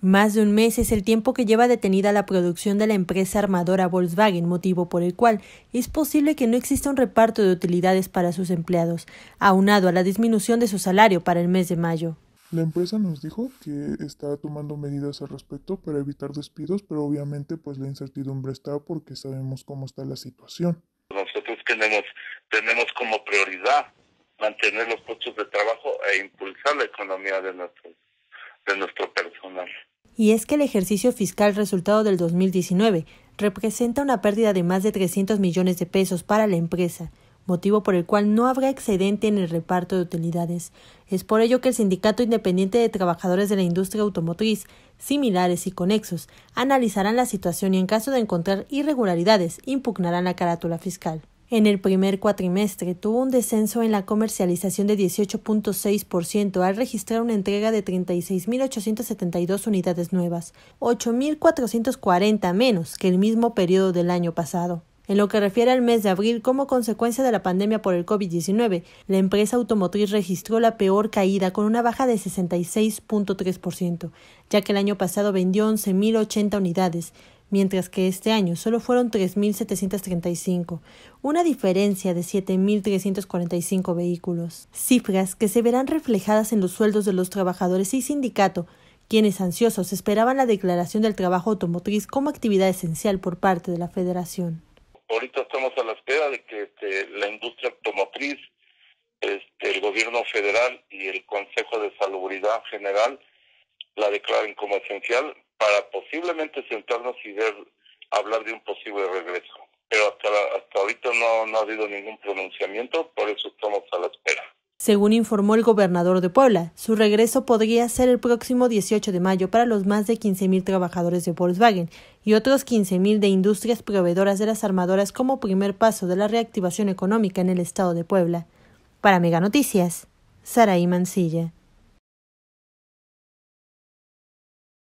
Más de un mes es el tiempo que lleva detenida la producción de la empresa armadora Volkswagen, motivo por el cual es posible que no exista un reparto de utilidades para sus empleados, aunado a la disminución de su salario para el mes de mayo. La empresa nos dijo que está tomando medidas al respecto para evitar despidos, pero obviamente pues la incertidumbre está porque sabemos cómo está la situación. Nosotros tenemos, tenemos como prioridad mantener los puestos de trabajo e impulsar la economía de nuestro, de nuestro y es que el ejercicio fiscal resultado del 2019 representa una pérdida de más de 300 millones de pesos para la empresa, motivo por el cual no habrá excedente en el reparto de utilidades. Es por ello que el Sindicato Independiente de Trabajadores de la Industria Automotriz, similares y conexos, analizarán la situación y en caso de encontrar irregularidades, impugnarán la carátula fiscal. En el primer cuatrimestre tuvo un descenso en la comercialización de 18.6% al registrar una entrega de 36.872 unidades nuevas, 8.440 menos que el mismo periodo del año pasado. En lo que refiere al mes de abril, como consecuencia de la pandemia por el COVID-19, la empresa automotriz registró la peor caída con una baja de 66.3%, ya que el año pasado vendió 11.080 unidades, mientras que este año solo fueron 3.735, una diferencia de 7.345 vehículos, cifras que se verán reflejadas en los sueldos de los trabajadores y sindicato, quienes ansiosos esperaban la declaración del trabajo automotriz como actividad esencial por parte de la federación. Ahorita estamos a la espera de que este, la industria automotriz, este, el gobierno federal y el Consejo de Salubridad General la declaren como esencial para posiblemente sentarnos y ver, hablar de un posible regreso. Pero hasta, hasta ahorita no, ha habido ningún pronunciamiento, por eso estamos a la espera. Según informó el gobernador de Puebla, su regreso podría ser el próximo 18 de mayo para los más de 15.000 trabajadores de Volkswagen y otros 15.000 de industrias proveedoras de las armadoras como primer paso de la reactivación económica en el estado de Puebla. Para Mega Noticias, Saraí Mancilla.